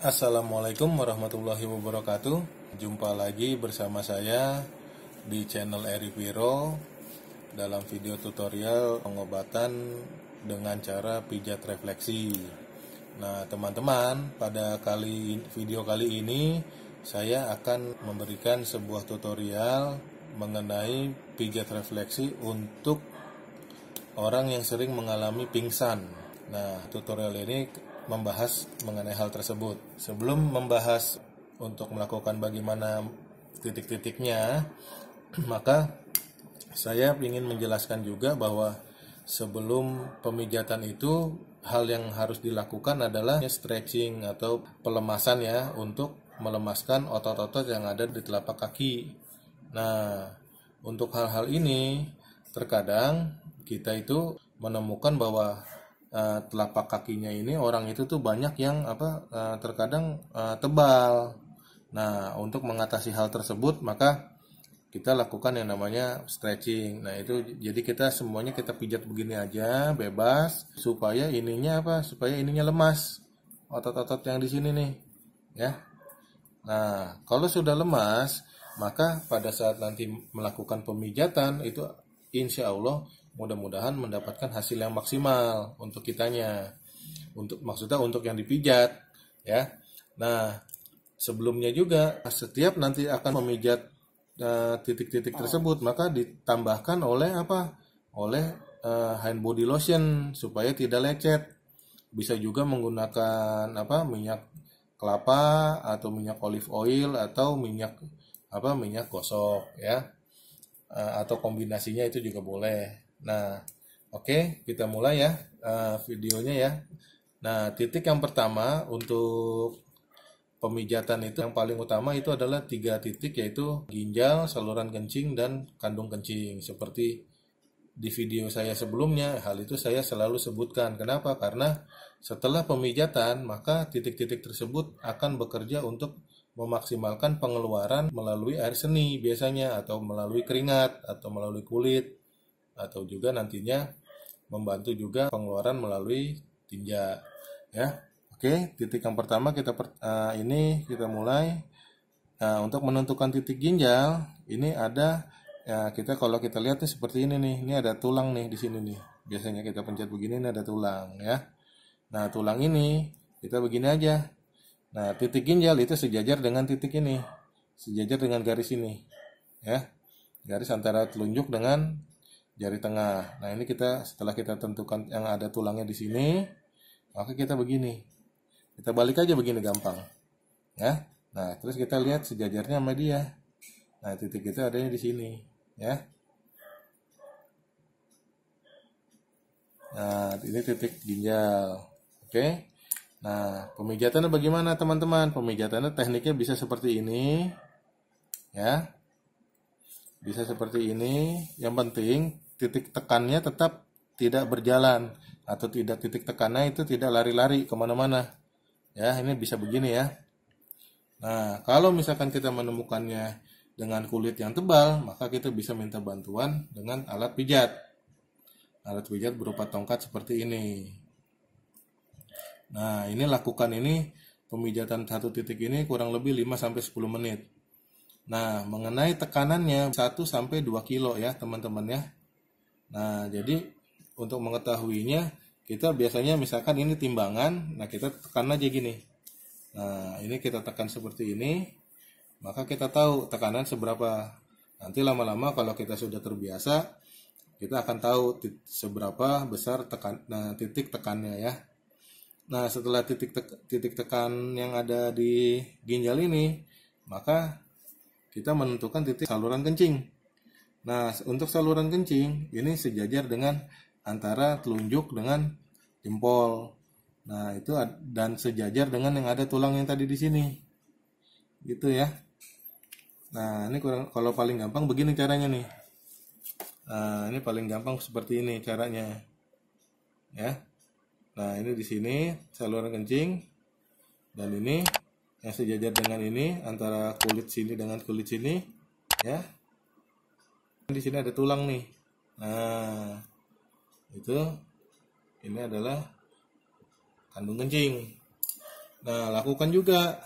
Assalamualaikum warahmatullahi wabarakatuh Jumpa lagi bersama saya di channel Eri Viro Dalam video tutorial pengobatan dengan cara pijat refleksi Nah teman-teman pada kali video kali ini Saya akan memberikan sebuah tutorial mengenai pijat refleksi untuk orang yang sering mengalami pingsan Nah tutorial ini membahas mengenai hal tersebut. Sebelum membahas untuk melakukan bagaimana titik-titiknya, maka saya ingin menjelaskan juga bahwa sebelum pemijatan itu hal yang harus dilakukan adalah stretching atau pelemasan ya untuk melemaskan otot-otot yang ada di telapak kaki. Nah, untuk hal-hal ini terkadang kita itu menemukan bahwa uh, telapak kakinya ini orang itu tuh banyak yang apa uh, terkadang uh, tebal. Nah, untuk mengatasi hal tersebut maka kita lakukan yang namanya stretching. Nah, itu jadi kita semuanya kita pijat begini aja, bebas supaya ininya apa? Supaya ininya lemas. Otot-otot yang di sini nih. Ya. Nah, kalau sudah lemas, maka pada saat nanti melakukan pemijatan itu insya Allah mudah-mudahan mendapatkan hasil yang maksimal untuk kitanya untuk maksudnya untuk yang dipijat ya nah sebelumnya juga setiap nanti akan memijat eh, titik-titik uh, tersebut maka ditambahkan oleh apa oleh uh, hand body lotion supaya tidak lecet bisa juga menggunakan apa minyak kelapa atau minyak olive oil atau minyak apa minyak gosok ya eh, atau kombinasinya itu juga boleh Nah, oke, okay, kita mulai ya uh, videonya ya. Nah, titik yang pertama untuk pemijatan itu yang paling utama itu adalah tiga titik yaitu ginjal, saluran kencing, dan kandung kencing. Seperti di video saya sebelumnya, hal itu saya selalu sebutkan. Kenapa? Karena setelah pemijatan, maka titik-titik tersebut akan bekerja untuk memaksimalkan pengeluaran melalui air seni biasanya atau melalui keringat atau melalui kulit atau juga nantinya membantu juga pengeluaran melalui tinja ya oke titik yang pertama kita per, uh, ini kita mulai nah, untuk menentukan titik ginjal ini ada ya, kita kalau kita lihat nih seperti ini nih ini ada tulang nih di sini nih biasanya kita pencet begini ini ada tulang ya nah tulang ini kita begini aja nah titik ginjal itu sejajar dengan titik ini sejajar dengan garis ini ya garis antara telunjuk dengan jari tengah. Nah, ini kita setelah kita tentukan yang ada tulangnya di sini, maka kita begini. Kita balik aja begini gampang. Ya. Nah, terus kita lihat sejajarnya sama dia. Nah, titik itu adanya di sini, ya. Nah, ini titik ginjal. Oke. Okay? Nah, pemijatannya bagaimana teman-teman? Pemijatannya tekniknya bisa seperti ini. Ya. Bisa seperti ini. Yang penting titik tekannya tetap tidak berjalan atau tidak titik tekannya itu tidak lari-lari kemana-mana ya ini bisa begini ya nah kalau misalkan kita menemukannya dengan kulit yang tebal maka kita bisa minta bantuan dengan alat pijat alat pijat berupa tongkat seperti ini nah ini lakukan ini pemijatan satu titik ini kurang lebih 5 sampai 10 menit nah mengenai tekanannya 1 sampai 2 kilo ya teman-teman ya Nah, jadi untuk mengetahuinya kita biasanya misalkan ini timbangan, nah kita tekan aja gini. Nah, ini kita tekan seperti ini, maka kita tahu tekanan seberapa. Nanti lama-lama kalau kita sudah terbiasa, kita akan tahu seberapa besar tekan nah, titik tekannya ya. Nah, setelah titik te titik tekan yang ada di ginjal ini, maka kita menentukan titik saluran kencing. Nah, untuk saluran kencing ini sejajar dengan antara telunjuk dengan jempol. Nah, itu dan sejajar dengan yang ada tulang yang tadi di sini. Gitu ya. Nah, ini kurang, kalau paling gampang begini caranya nih. Nah, ini paling gampang seperti ini caranya. Ya. Nah, ini di sini saluran kencing dan ini yang sejajar dengan ini antara kulit sini dengan kulit sini ya di sini ada tulang nih nah itu ini adalah kandung kencing nah lakukan juga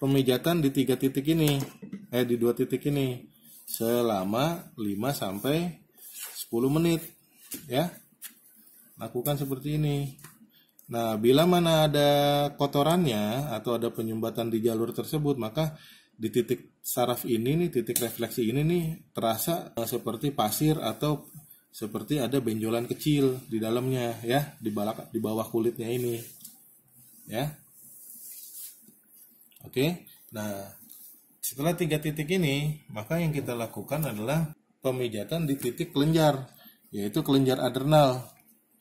pemijatan di tiga titik ini eh di dua titik ini selama 5 sampai 10 menit ya lakukan seperti ini Nah, bila mana ada kotorannya atau ada penyumbatan di jalur tersebut, maka di titik saraf ini nih titik refleksi ini nih terasa eh, seperti pasir atau seperti ada benjolan kecil di dalamnya ya di balak di bawah kulitnya ini ya oke nah setelah tiga titik ini maka yang kita lakukan adalah pemijatan di titik kelenjar yaitu kelenjar adrenal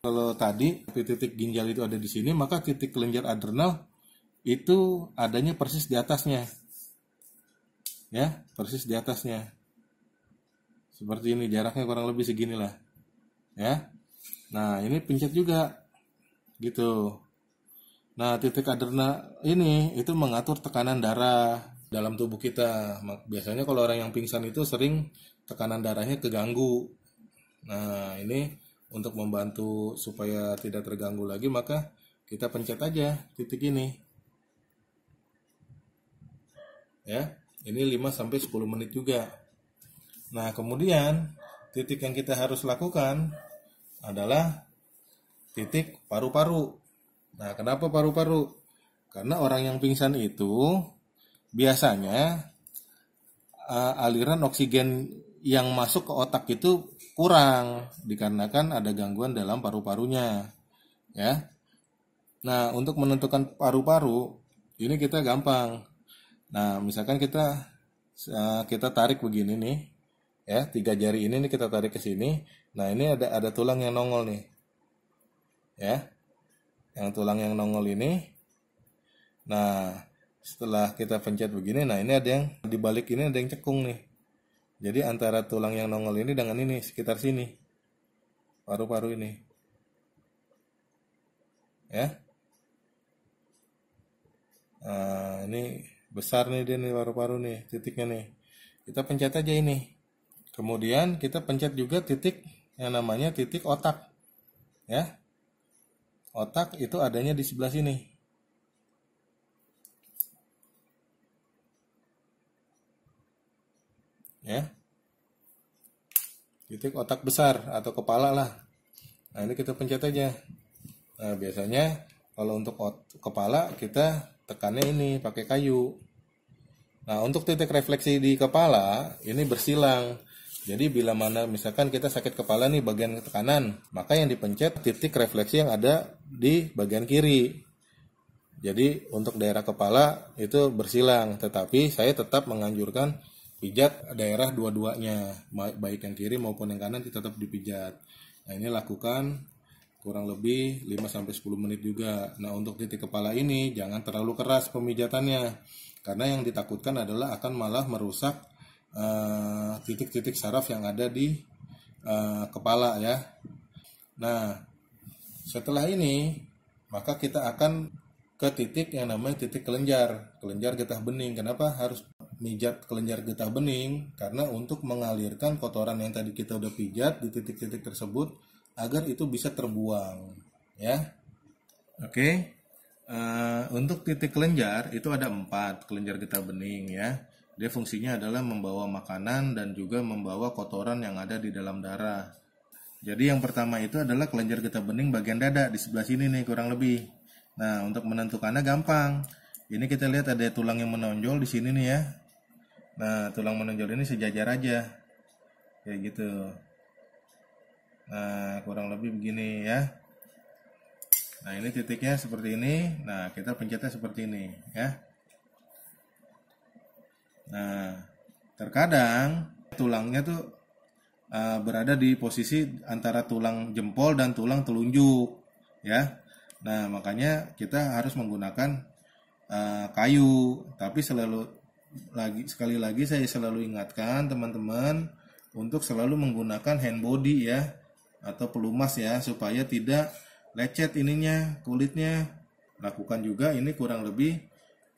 kalau tadi titik ginjal itu ada di sini maka titik kelenjar adrenal itu adanya persis di atasnya ya persis di atasnya seperti ini jaraknya kurang lebih segini lah. ya nah ini pencet juga gitu nah titik adrena ini itu mengatur tekanan darah dalam tubuh kita biasanya kalau orang yang pingsan itu sering tekanan darahnya keganggu nah ini untuk membantu supaya tidak terganggu lagi maka kita pencet aja titik ini ya ini 5 sampai 10 menit juga. Nah, kemudian titik yang kita harus lakukan adalah titik paru-paru. Nah, kenapa paru-paru? Karena orang yang pingsan itu biasanya uh, aliran oksigen yang masuk ke otak itu kurang dikarenakan ada gangguan dalam paru-parunya. Ya. Nah, untuk menentukan paru-paru ini kita gampang. Nah, misalkan kita eh, kita tarik begini nih, ya tiga jari ini nih kita tarik ke sini. Nah ini ada ada tulang yang nongol nih, ya, yang tulang yang nongol ini. Nah setelah kita pencet begini, nah ini ada yang di balik ini ada yang cekung nih. Jadi antara tulang yang nongol ini dengan ini sekitar sini, paru-paru ini, ya. Nah, ini besar nih dia nih paru-paru nih titiknya nih kita pencet aja ini kemudian kita pencet juga titik yang namanya titik otak ya otak itu adanya di sebelah sini ya titik otak besar atau kepala lah nah ini kita pencet aja nah biasanya kalau untuk kepala kita tekannya ini pakai kayu nah untuk titik refleksi di kepala ini bersilang jadi bila mana misalkan kita sakit kepala nih bagian kanan maka yang dipencet titik refleksi yang ada di bagian kiri jadi untuk daerah kepala itu bersilang tetapi saya tetap menganjurkan pijat daerah dua-duanya baik yang kiri maupun yang kanan tetap dipijat nah ini lakukan kurang lebih 5-10 menit juga. Nah untuk titik kepala ini jangan terlalu keras pemijatannya karena yang ditakutkan adalah akan malah merusak eh, titik-titik uh, saraf yang ada di uh, kepala ya. Nah setelah ini maka kita akan ke titik yang namanya titik kelenjar, kelenjar getah bening. Kenapa harus mijat kelenjar getah bening? Karena untuk mengalirkan kotoran yang tadi kita udah pijat di titik-titik tersebut agar itu bisa terbuang ya oke okay. uh, eh, untuk titik kelenjar itu ada empat kelenjar getah bening ya dia fungsinya adalah membawa makanan dan juga membawa kotoran yang ada di dalam darah jadi yang pertama itu adalah kelenjar getah bening bagian dada di sebelah sini nih kurang lebih nah untuk menentukannya gampang ini kita lihat ada tulang yang menonjol di sini nih ya nah tulang menonjol ini sejajar aja kayak gitu Nah, kurang lebih begini ya. Nah, ini titiknya seperti ini. Nah, kita pencetnya seperti ini ya. Nah, terkadang tulangnya tuh uh, berada di posisi antara tulang jempol dan tulang telunjuk ya. Nah, makanya kita harus menggunakan uh, kayu, tapi selalu lagi sekali lagi saya selalu ingatkan teman-teman untuk selalu menggunakan hand body ya atau pelumas ya supaya tidak lecet ininya kulitnya lakukan juga ini kurang lebih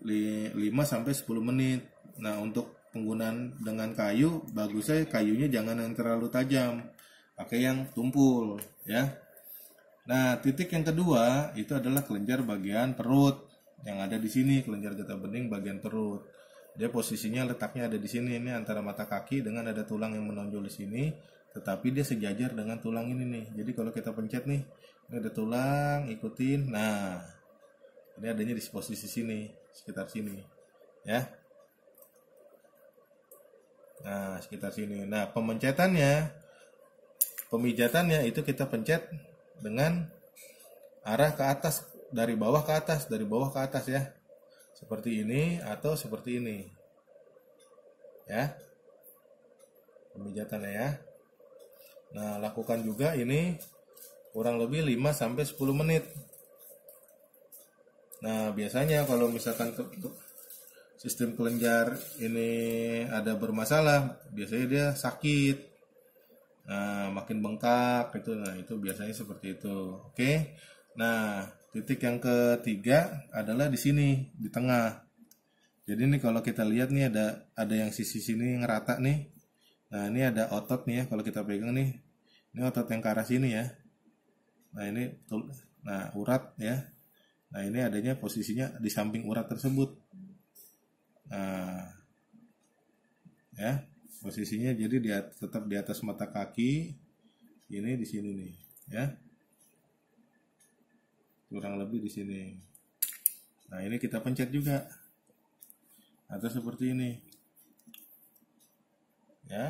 5 sampai 10 menit nah untuk penggunaan dengan kayu bagusnya kayunya jangan yang terlalu tajam pakai yang tumpul ya nah titik yang kedua itu adalah kelenjar bagian perut yang ada di sini kelenjar getah bening bagian perut dia posisinya letaknya ada di sini ini antara mata kaki dengan ada tulang yang menonjol di sini tetapi dia sejajar dengan tulang ini nih jadi kalau kita pencet nih ini ada tulang ikutin nah ini adanya di posisi sini sekitar sini ya nah sekitar sini nah pemencetannya pemijatannya itu kita pencet dengan arah ke atas dari bawah ke atas dari bawah ke atas ya seperti ini atau seperti ini ya pemijatannya ya Nah, lakukan juga ini kurang lebih 5 sampai 10 menit. Nah, biasanya kalau misalkan ke, sistem kelenjar ini ada bermasalah, biasanya dia sakit. Nah, makin bengkak itu. Nah, itu biasanya seperti itu. Oke. Nah, titik yang ketiga adalah di sini, di tengah. Jadi ini kalau kita lihat nih ada ada yang sisi sini ngerata nih. Nah ini ada otot nih ya kalau kita pegang nih ini otot yang ke arah sini ya. Nah ini nah urat ya. Nah ini adanya posisinya di samping urat tersebut. Nah ya posisinya jadi dia tetap di atas mata kaki ini di sini nih ya kurang lebih di sini. Nah ini kita pencet juga atau seperti ini ya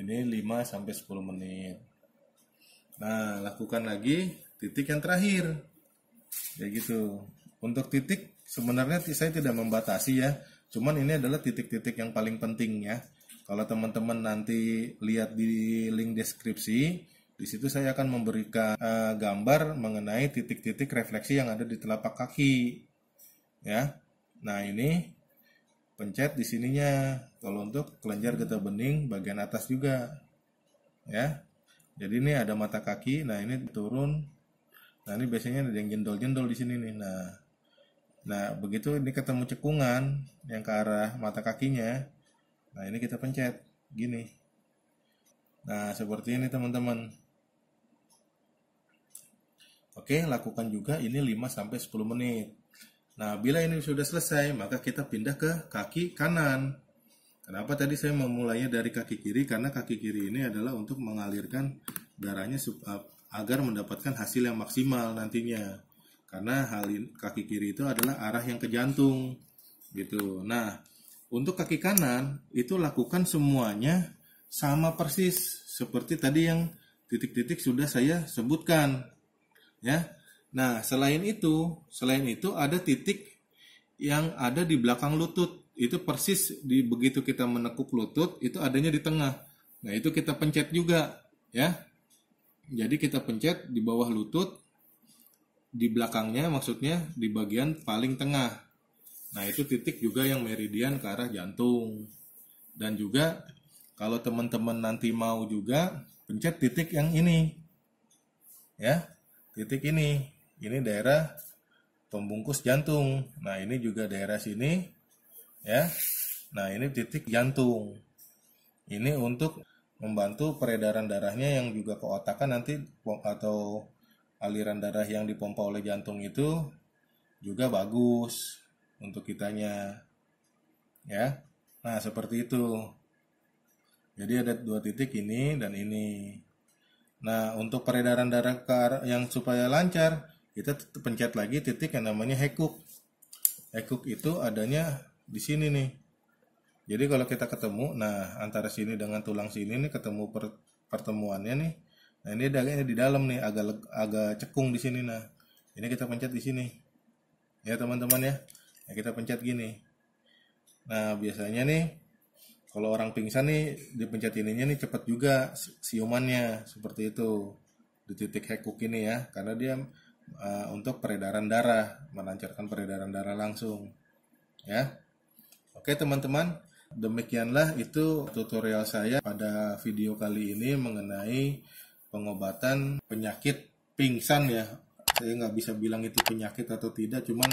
ini 5 sampai 10 menit nah lakukan lagi titik yang terakhir ya gitu untuk titik sebenarnya saya tidak membatasi ya cuman ini adalah titik-titik yang paling penting ya kalau teman-teman nanti lihat di link deskripsi di situ saya akan memberikan uh, gambar mengenai titik-titik refleksi yang ada di telapak kaki ya nah ini pencet di sininya kalau untuk kelenjar getah bening bagian atas juga ya jadi ini ada mata kaki nah ini turun nah ini biasanya ada yang jendol-jendol di sini nih nah nah begitu ini ketemu cekungan yang ke arah mata kakinya nah ini kita pencet gini nah seperti ini teman-teman Oke, lakukan juga ini 5 sampai 10 menit. Nah, bila ini sudah selesai, maka kita pindah ke kaki kanan. Kenapa tadi saya memulainya dari kaki kiri? Karena kaki kiri ini adalah untuk mengalirkan darahnya eh, agar mendapatkan hasil yang maksimal nantinya. Karena hal kaki kiri itu adalah arah yang ke jantung. Gitu. Nah, untuk kaki kanan itu lakukan semuanya sama persis seperti tadi yang titik-titik sudah saya sebutkan. Ya. Nah, selain itu, selain itu ada titik yang ada di belakang lutut. Itu persis di begitu kita menekuk lutut, itu adanya di tengah. Nah, itu kita pencet juga, ya. Jadi kita pencet di bawah lutut di belakangnya maksudnya di bagian paling tengah. Nah, itu titik juga yang meridian ke arah jantung. Dan juga kalau teman-teman nanti mau juga pencet titik yang ini. Ya, titik ini ini daerah pembungkus jantung. Nah, ini juga daerah sini ya. Nah, ini titik jantung. Ini untuk membantu peredaran darahnya yang juga ke otak kan nanti atau aliran darah yang dipompa oleh jantung itu juga bagus untuk kitanya. Ya. Nah, seperti itu. Jadi ada dua titik ini dan ini. Nah, untuk peredaran darah yang supaya lancar, kita pencet lagi titik yang namanya hekuk hekuk itu adanya di sini nih jadi kalau kita ketemu nah antara sini dengan tulang sini nih ketemu per, pertemuannya nih nah ini dagingnya di dalam nih agak agak cekung di sini nah ini kita pencet di sini ya teman-teman ya nah, kita pencet gini nah biasanya nih kalau orang pingsan nih dipencet ininya nih cepat juga siumannya seperti itu di titik hekuk ini ya karena dia uh, untuk peredaran darah, melancarkan peredaran darah langsung. Ya. Oke, teman-teman, demikianlah itu tutorial saya pada video kali ini mengenai pengobatan penyakit pingsan ya. Saya nggak bisa bilang itu penyakit atau tidak, cuman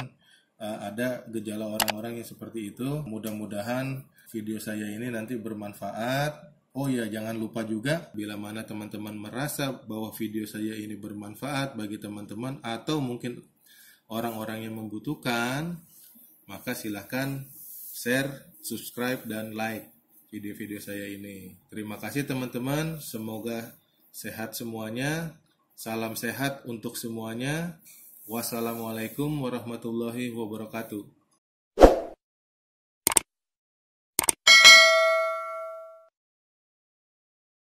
uh, ada gejala orang-orang yang seperti itu. Mudah-mudahan video saya ini nanti bermanfaat Oh ya, jangan lupa juga bila mana teman-teman merasa bahwa video saya ini bermanfaat bagi teman-teman atau mungkin orang-orang yang membutuhkan, maka silahkan share, subscribe, dan like video-video saya ini. Terima kasih teman-teman, semoga sehat semuanya. Salam sehat untuk semuanya. Wassalamualaikum warahmatullahi wabarakatuh.